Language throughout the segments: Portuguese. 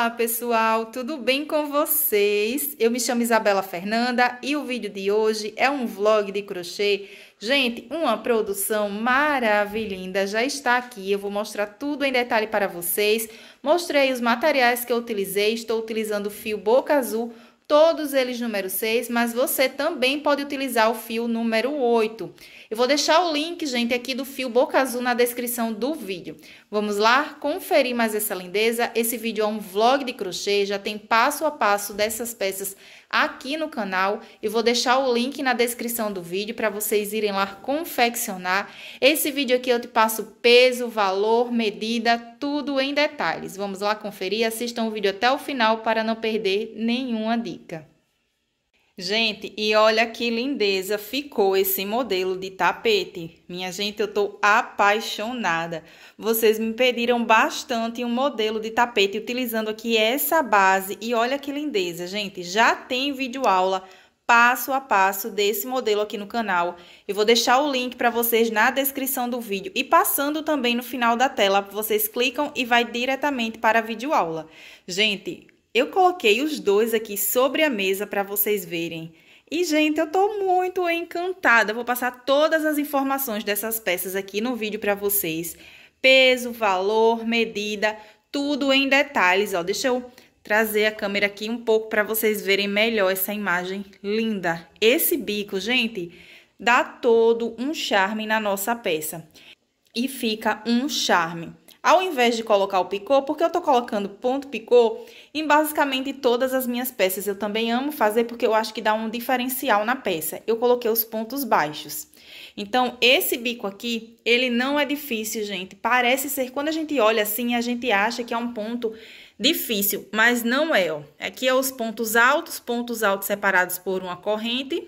Olá, pessoal, tudo bem com vocês? Eu me chamo Isabela Fernanda e o vídeo de hoje é um vlog de crochê. Gente, uma produção maravilhosa já está aqui. Eu vou mostrar tudo em detalhe para vocês. Mostrei os materiais que eu utilizei. Estou utilizando fio boca azul, todos eles número 6, mas você também pode utilizar o fio número 8. Eu vou deixar o link, gente, aqui do fio boca azul na descrição do vídeo. Vamos lá conferir mais essa lindeza. Esse vídeo é um vlog de crochê, já tem passo a passo dessas peças aqui no canal. Eu vou deixar o link na descrição do vídeo para vocês irem lá confeccionar. Esse vídeo aqui eu te passo peso, valor, medida, tudo em detalhes. Vamos lá conferir, assistam o vídeo até o final para não perder nenhuma dica. Gente, e olha que lindeza ficou esse modelo de tapete. Minha gente, eu tô apaixonada. Vocês me pediram bastante um modelo de tapete utilizando aqui essa base. E olha que lindeza, gente. Já tem vídeo aula passo a passo desse modelo aqui no canal. Eu vou deixar o link para vocês na descrição do vídeo e passando também no final da tela. Vocês clicam e vai diretamente para a videoaula. Gente, eu coloquei os dois aqui sobre a mesa para vocês verem. E, gente, eu tô muito encantada. Vou passar todas as informações dessas peças aqui no vídeo para vocês. Peso, valor, medida, tudo em detalhes, ó. Deixa eu trazer a câmera aqui um pouco para vocês verem melhor essa imagem linda. Esse bico, gente, dá todo um charme na nossa peça. E fica um charme. Ao invés de colocar o picô, porque eu estou colocando ponto picô em basicamente todas as minhas peças. Eu também amo fazer porque eu acho que dá um diferencial na peça. Eu coloquei os pontos baixos. Então, esse bico aqui, ele não é difícil, gente. Parece ser, quando a gente olha assim, a gente acha que é um ponto difícil, mas não é, ó. Aqui é os pontos altos, pontos altos separados por uma corrente.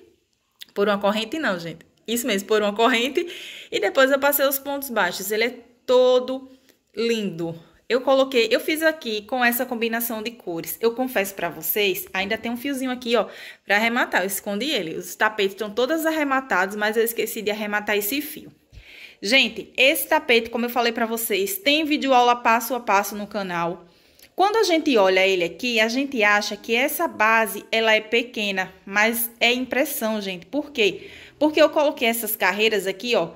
Por uma corrente não, gente. Isso mesmo, por uma corrente. E depois eu passei os pontos baixos. Ele é todo lindo. Eu coloquei, eu fiz aqui com essa combinação de cores. Eu confesso para vocês, ainda tem um fiozinho aqui, ó, para arrematar. Eu escondi ele. Os tapetes estão todos arrematados, mas eu esqueci de arrematar esse fio. Gente, esse tapete, como eu falei para vocês, tem vídeo aula passo a passo no canal. Quando a gente olha ele aqui, a gente acha que essa base ela é pequena, mas é impressão, gente. Por quê? Porque eu coloquei essas carreiras aqui, ó,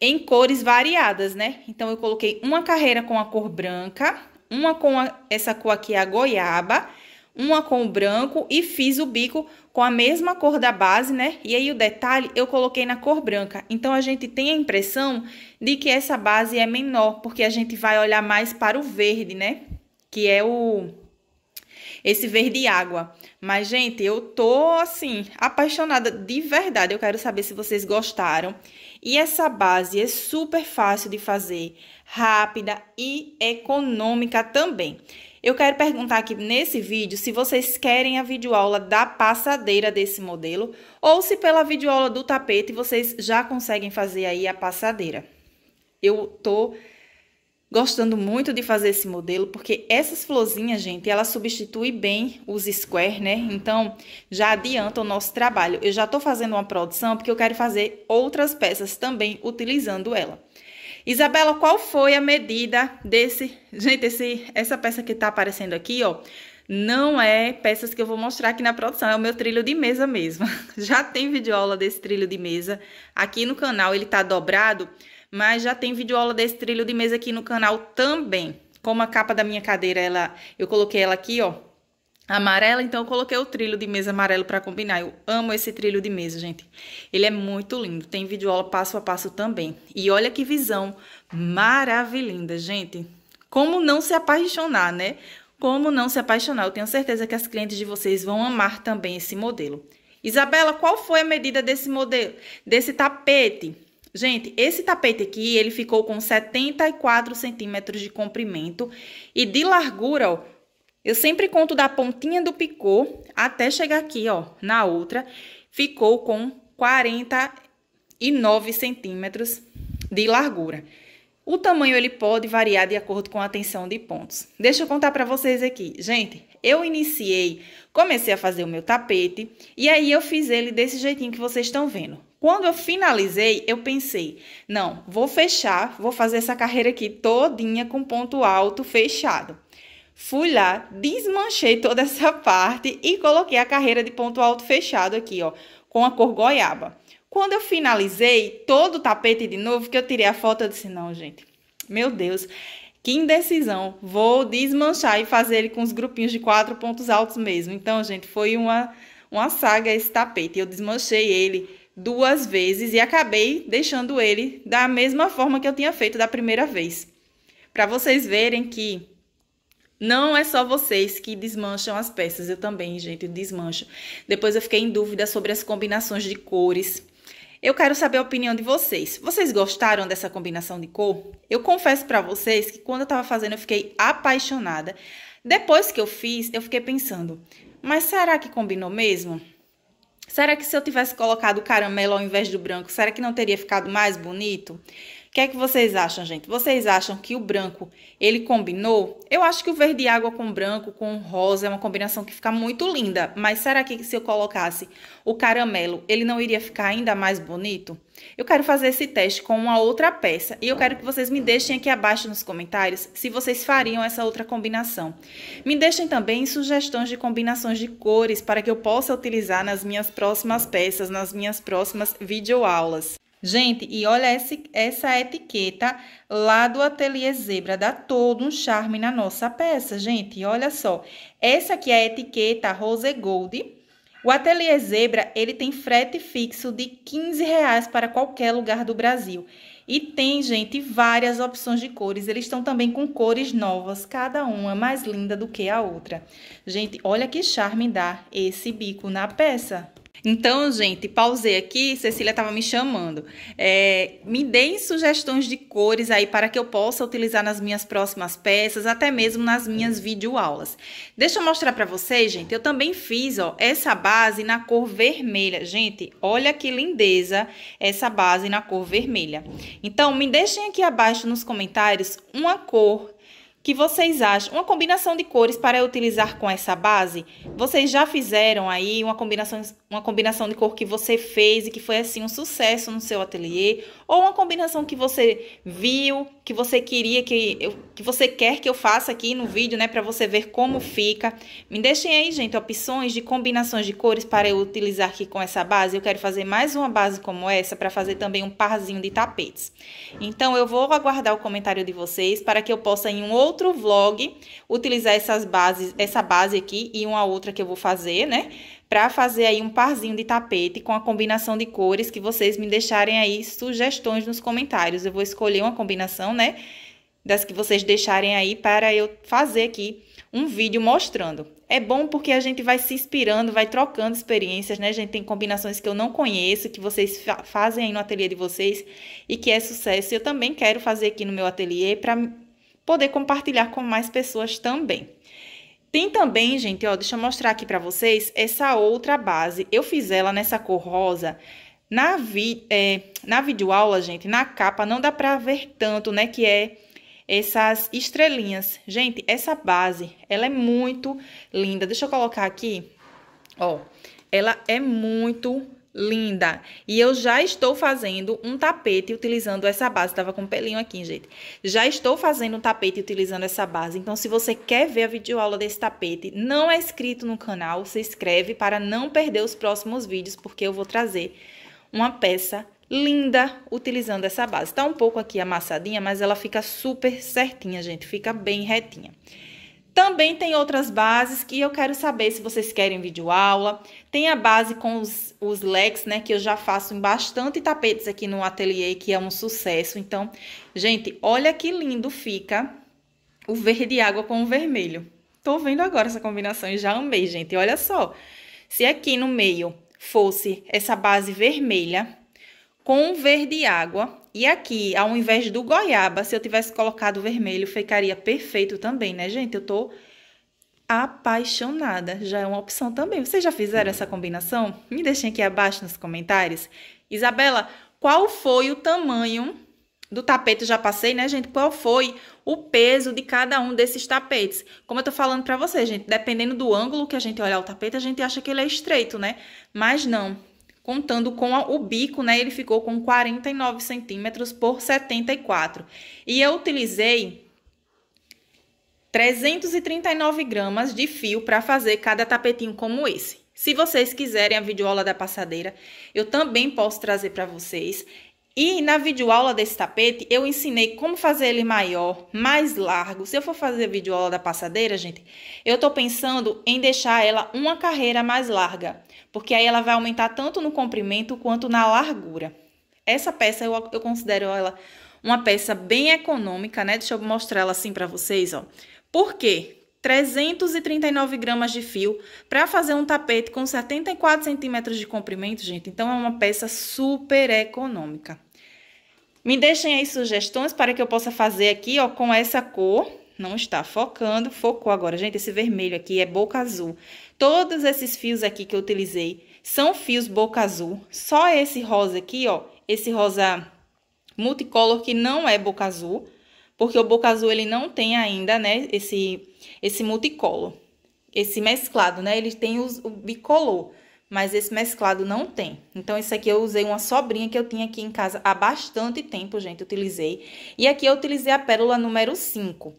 em cores variadas, né? Então, eu coloquei uma carreira com a cor branca, uma com a, essa cor aqui, a goiaba, uma com o branco e fiz o bico com a mesma cor da base, né? E aí o detalhe eu coloquei na cor branca. Então a gente tem a impressão de que essa base é menor, porque a gente vai olhar mais para o verde, né? Que é o esse verde água. Mas gente, eu tô assim apaixonada de verdade. Eu quero saber se vocês gostaram. E essa base é super fácil de fazer, rápida e econômica também. Eu quero perguntar aqui nesse vídeo se vocês querem a videoaula da passadeira desse modelo ou se pela videoaula do tapete vocês já conseguem fazer aí a passadeira. Eu tô Gostando muito de fazer esse modelo, porque essas florzinhas, gente, ela substitui bem os square, né? Então, já adianta o nosso trabalho. Eu já tô fazendo uma produção porque eu quero fazer outras peças também utilizando ela. Isabela, qual foi a medida desse... Gente, esse, essa peça que tá aparecendo aqui, ó, não é peças que eu vou mostrar aqui na produção, é o meu trilho de mesa mesmo. Já tem videoaula desse trilho de mesa aqui no canal, ele tá dobrado mas já tem videoaula desse trilho de mesa aqui no canal também. Como a capa da minha cadeira, ela, eu coloquei ela aqui, ó, amarela, então eu coloquei o trilho de mesa amarelo para combinar. Eu amo esse trilho de mesa, gente. Ele é muito lindo. Tem videoaula passo a passo também. E olha que visão maravilhosa, gente. Como não se apaixonar, né? Como não se apaixonar? Eu tenho certeza que as clientes de vocês vão amar também esse modelo. Isabela, qual foi a medida desse modelo, desse tapete? Gente, esse tapete aqui, ele ficou com 74 centímetros de comprimento e de largura, ó, eu sempre conto da pontinha do picô até chegar aqui, ó, na outra, ficou com 49 centímetros de largura. O tamanho ele pode variar de acordo com a tensão de pontos. Deixa eu contar para vocês aqui. Gente, eu iniciei, comecei a fazer o meu tapete e aí eu fiz ele desse jeitinho que vocês estão vendo. Quando eu finalizei, eu pensei, não, vou fechar, vou fazer essa carreira aqui todinha com ponto alto fechado. Fui lá, desmanchei toda essa parte e coloquei a carreira de ponto alto fechado aqui, ó, com a cor goiaba. Quando eu finalizei todo o tapete de novo, que eu tirei a foto, eu disse, não, gente, meu Deus, que indecisão. Vou desmanchar e fazer ele com os grupinhos de quatro pontos altos mesmo. Então, gente, foi uma, uma saga esse tapete. Eu desmanchei ele duas vezes e acabei deixando ele da mesma forma que eu tinha feito da primeira vez. Para vocês verem que não é só vocês que desmancham as peças, eu também, gente, desmancho. Depois eu fiquei em dúvida sobre as combinações de cores. Eu quero saber a opinião de vocês. Vocês gostaram dessa combinação de cor? Eu confesso para vocês que quando eu estava fazendo eu fiquei apaixonada. Depois que eu fiz, eu fiquei pensando, mas será que combinou mesmo? Será que se eu tivesse colocado o caramelo ao invés do branco, será que não teria ficado mais bonito? O que é que vocês acham, gente? Vocês acham que o branco, ele combinou? Eu acho que o verde água com branco, com rosa, é uma combinação que fica muito linda. Mas será que se eu colocasse o caramelo, ele não iria ficar ainda mais bonito? Eu quero fazer esse teste com uma outra peça e eu quero que vocês me deixem aqui abaixo nos comentários se vocês fariam essa outra combinação. Me deixem também sugestões de combinações de cores para que eu possa utilizar nas minhas próximas peças, nas minhas próximas videoaulas. Gente, e olha esse, essa etiqueta lá do Ateliê Zebra, dá todo um charme na nossa peça, gente. Olha só, essa aqui é a etiqueta Rose Gold, o Ateliê Zebra, ele tem frete fixo de 15 reais para qualquer lugar do Brasil. E tem, gente, várias opções de cores. Eles estão também com cores novas, cada uma mais linda do que a outra. Gente, olha que charme dá esse bico na peça. Então, gente, pausei aqui, Cecília estava me chamando. É, me deem sugestões de cores aí para que eu possa utilizar nas minhas próximas peças, até mesmo nas minhas videoaulas. Deixa eu mostrar para vocês, gente, eu também fiz ó, essa base na cor vermelha. Gente, olha que lindeza essa base na cor vermelha. Então, me deixem aqui abaixo nos comentários uma cor que vocês acham? Uma combinação de cores para utilizar com essa base? Vocês já fizeram aí uma combinação, uma combinação de cor que você fez e que foi assim um sucesso no seu ateliê? Ou uma combinação que você viu, que você queria que eu, que você quer que eu faça aqui no vídeo, né, para você ver como fica. Me deixem aí, gente, opções de combinações de cores para eu utilizar aqui com essa base. Eu quero fazer mais uma base como essa para fazer também um parzinho de tapetes. Então eu vou aguardar o comentário de vocês para que eu possa em um outro vlog utilizar essas bases, essa base aqui e uma outra que eu vou fazer, né? para fazer aí um parzinho de tapete com a combinação de cores que vocês me deixarem aí sugestões nos comentários. Eu vou escolher uma combinação, né, das que vocês deixarem aí para eu fazer aqui um vídeo mostrando. É bom porque a gente vai se inspirando, vai trocando experiências, né? A gente tem combinações que eu não conheço, que vocês fa fazem aí no ateliê de vocês e que é sucesso. Eu também quero fazer aqui no meu ateliê para poder compartilhar com mais pessoas também. Tem também, gente, ó, deixa eu mostrar aqui pra vocês, essa outra base. Eu fiz ela nessa cor rosa. Na, vi, é, na videoaula, gente, na capa não dá pra ver tanto, né, que é essas estrelinhas. Gente, essa base, ela é muito linda. Deixa eu colocar aqui, ó, ela é muito linda. E eu já estou fazendo um tapete utilizando essa base. Tava com um pelinho aqui, gente. Já estou fazendo um tapete utilizando essa base. Então, se você quer ver a videoaula desse tapete, não é inscrito no canal, se inscreve para não perder os próximos vídeos, porque eu vou trazer uma peça linda utilizando essa base. Tá um pouco aqui amassadinha, mas ela fica super certinha, gente. Fica bem retinha. Também tem outras bases que eu quero saber se vocês querem vídeo aula. Tem a base com os, os né? Que eu já faço em bastante tapetes aqui no ateliê, que é um sucesso. Então, gente, olha que lindo fica o verde água com o vermelho. Tô vendo agora essa combinação e já amei, gente. Olha só, se aqui no meio fosse essa base vermelha com verde água, e aqui, ao invés do goiaba, se eu tivesse colocado vermelho, ficaria perfeito também, né, gente? Eu tô apaixonada. Já é uma opção também. Vocês já fizeram essa combinação? Me deixem aqui abaixo nos comentários. Isabela, qual foi o tamanho do tapete? Já passei, né, gente? Qual foi o peso de cada um desses tapetes? Como eu tô falando pra vocês, gente, dependendo do ângulo que a gente olhar o tapete, a gente acha que ele é estreito, né? Mas não. Contando com a, o bico, né, ele ficou com 49 centímetros por 74. E eu utilizei 339 gramas de fio para fazer cada tapetinho como esse. Se vocês quiserem a videoaula da passadeira, eu também posso trazer para vocês. E na videoaula desse tapete, eu ensinei como fazer ele maior, mais largo. Se eu for fazer videoaula da passadeira, gente, eu tô pensando em deixar ela uma carreira mais larga, porque aí ela vai aumentar tanto no comprimento quanto na largura. Essa peça eu, eu considero ela uma peça bem econômica, né? Deixa eu mostrar ela assim para vocês, ó. Por quê? 339 gramas de fio para fazer um tapete com 74 centímetros de comprimento, gente. Então, é uma peça super econômica. Me deixem aí sugestões para que eu possa fazer aqui, ó, com essa cor. Não está focando, focou agora. Gente, esse vermelho aqui é boca azul. Todos esses fios aqui que eu utilizei são fios boca azul. Só esse rosa aqui, ó, esse rosa multicolor que não é boca azul, porque o boca azul ele não tem ainda, né, esse esse multicolor, esse mesclado, né? Ele tem os, o bicolor, mas esse mesclado não tem. Então esse aqui eu usei uma sobrinha que eu tinha aqui em casa há bastante tempo, gente, utilizei. E aqui eu utilizei a pérola número 5.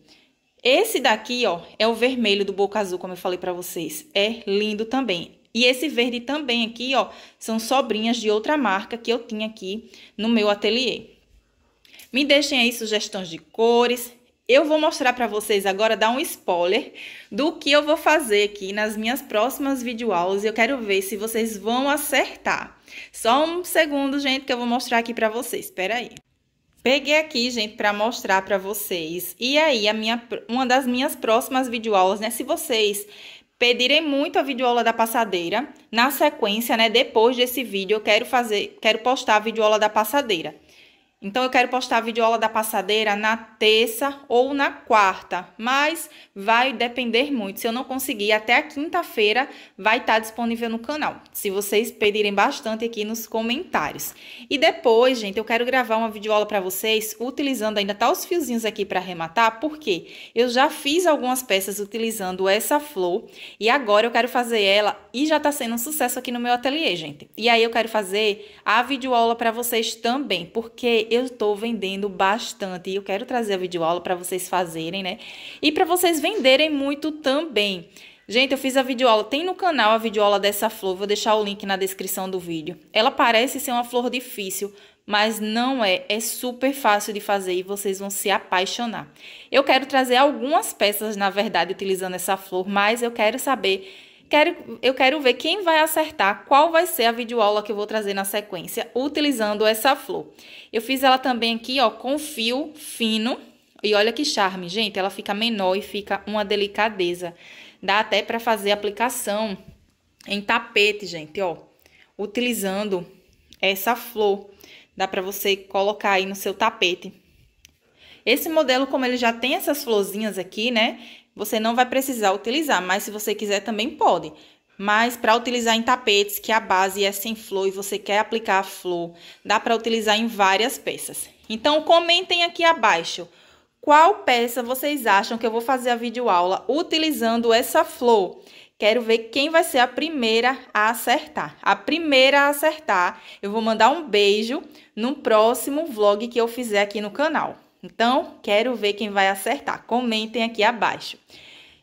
Esse daqui, ó, é o vermelho do boca azul, como eu falei para vocês. É lindo também. E esse verde também aqui, ó, são sobrinhas de outra marca que eu tinha aqui no meu ateliê. Me deixem aí sugestões de cores. Eu vou mostrar para vocês agora, dar um spoiler do que eu vou fazer aqui nas minhas próximas videoaulas. Eu quero ver se vocês vão acertar. Só um segundo, gente, que eu vou mostrar aqui para vocês. Espera aí. Peguei aqui, gente, para mostrar para vocês. E aí, a minha, uma das minhas próximas videoaulas, né? Se vocês pedirem muito a videoaula da passadeira, na sequência, né? Depois desse vídeo, eu quero fazer, quero postar a videoaula da passadeira. Então, eu quero postar a videoaula da passadeira na terça ou na quarta, mas vai depender muito. Se eu não conseguir, até a quinta-feira vai estar disponível no canal, se vocês pedirem bastante aqui nos comentários. E depois, gente, eu quero gravar uma videoaula para vocês, utilizando ainda tá os fiozinhos aqui para arrematar, porque eu já fiz algumas peças utilizando essa flor, e agora eu quero fazer ela, e já está sendo um sucesso aqui no meu ateliê, gente. E aí eu quero fazer a videoaula para vocês também, porque eu estou vendendo bastante. Eu quero trazer a videoaula para vocês fazerem, né? E para vocês venderem muito também. Gente, eu fiz a videoaula, tem no canal a videoaula dessa flor, vou deixar o link na descrição do vídeo. Ela parece ser uma flor difícil, mas não é, é super fácil de fazer e vocês vão se apaixonar. Eu quero trazer algumas peças, na verdade, utilizando essa flor, mas eu quero saber Quero, eu quero ver quem vai acertar qual vai ser a videoaula que eu vou trazer na sequência utilizando essa flor. Eu fiz ela também aqui, ó, com fio fino. E olha que charme, gente, ela fica menor e fica uma delicadeza. Dá até para fazer aplicação em tapete, gente, ó, utilizando essa flor. Dá para você colocar aí no seu tapete. Esse modelo, como ele já tem essas florzinhas aqui, né? você não vai precisar utilizar, mas se você quiser também pode. Mas para utilizar em tapetes, que a base é sem flor e você quer aplicar a flor, dá para utilizar em várias peças. Então comentem aqui abaixo qual peça vocês acham que eu vou fazer a videoaula utilizando essa flor. Quero ver quem vai ser a primeira a acertar. A primeira a acertar, eu vou mandar um beijo no próximo vlog que eu fizer aqui no canal. Então, quero ver quem vai acertar. Comentem aqui abaixo.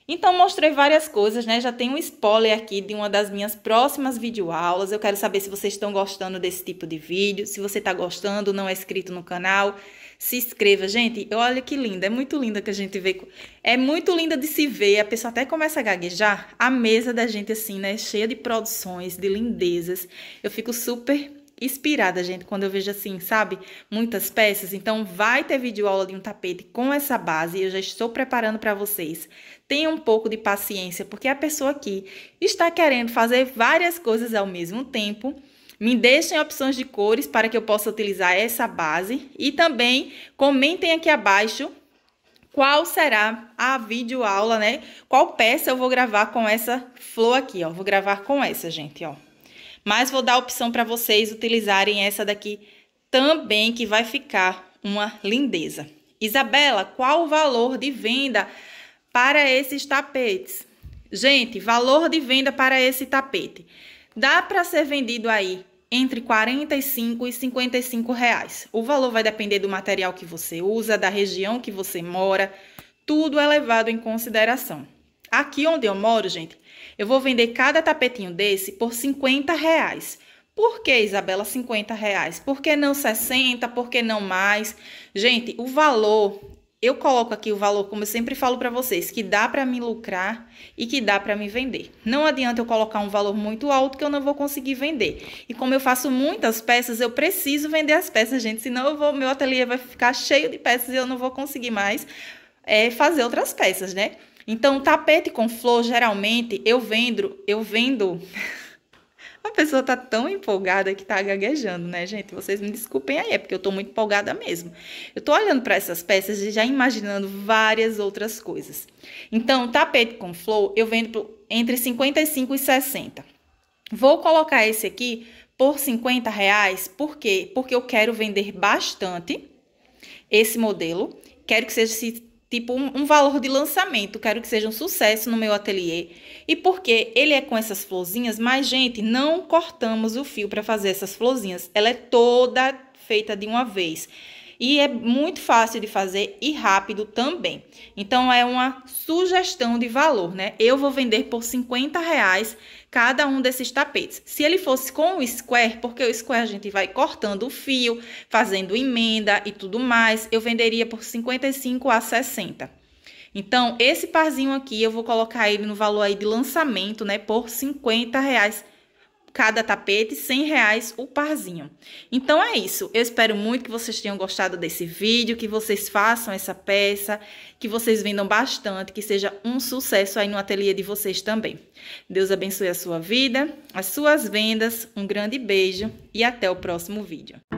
Então, mostrei várias coisas, né? Já tem um spoiler aqui de uma das minhas próximas videoaulas. Eu quero saber se vocês estão gostando desse tipo de vídeo. Se você está gostando, não é inscrito no canal, se inscreva. Gente, olha que linda. É muito linda que a gente vê. É muito linda de se ver. A pessoa até começa a gaguejar. A mesa da gente, assim, né? Cheia de produções, de lindezas. Eu fico super inspirada, gente, quando eu vejo assim, sabe? Muitas peças. Então, vai ter vídeo aula de um tapete com essa base. Eu já estou preparando para vocês. Tenha um pouco de paciência, porque a pessoa aqui está querendo fazer várias coisas ao mesmo tempo. Me deixem opções de cores para que eu possa utilizar essa base. E também comentem aqui abaixo qual será a videoaula, né? Qual peça eu vou gravar com essa flor aqui, ó. Vou gravar com essa, gente, ó. Mas vou dar a opção para vocês utilizarem essa daqui também, que vai ficar uma lindeza. Isabela, qual o valor de venda para esses tapetes? Gente, valor de venda para esse tapete. Dá para ser vendido aí entre 45 e 55 reais. O valor vai depender do material que você usa, da região que você mora, tudo é levado em consideração. Aqui onde eu moro, gente, eu vou vender cada tapetinho desse por 50 reais. Por que, Isabela, 50 reais? Por que não 60? Por que não mais? Gente, o valor, eu coloco aqui o valor, como eu sempre falo para vocês, que dá para me lucrar e que dá para me vender. Não adianta eu colocar um valor muito alto que eu não vou conseguir vender. E como eu faço muitas peças, eu preciso vender as peças, gente, senão vou, meu ateliê vai ficar cheio de peças e eu não vou conseguir mais é, fazer outras peças, né? Então, tapete com flor, geralmente eu vendo, eu vendo. A pessoa tá tão empolgada que tá gaguejando, né, gente? Vocês me desculpem aí, é porque eu tô muito empolgada mesmo. Eu tô olhando para essas peças e já imaginando várias outras coisas. Então, tapete com flor, eu vendo entre 55 e 60. Vou colocar esse aqui por 50 reais, por quê? Porque eu quero vender bastante esse modelo. Quero que seja tipo um, um, valor de lançamento, quero que seja um sucesso no meu ateliê. E porque ele é com essas florzinhas, mas gente, não cortamos o fio para fazer essas florzinhas. Ela é toda feita de uma vez. E é muito fácil de fazer e rápido também. Então, é uma sugestão de valor, né? Eu vou vender por 50 reais cada um desses tapetes. Se ele fosse com o square, porque o square a gente vai cortando o fio, fazendo emenda e tudo mais, eu venderia por 55 a 60. Então, esse parzinho aqui, eu vou colocar ele no valor aí de lançamento, né, por 50 reais cada tapete, 100 reais o parzinho. Então é isso, eu espero muito que vocês tenham gostado desse vídeo, que vocês façam essa peça, que vocês vendam bastante, que seja um sucesso aí no ateliê de vocês também. Deus abençoe a sua vida, as suas vendas, um grande beijo e até o próximo vídeo.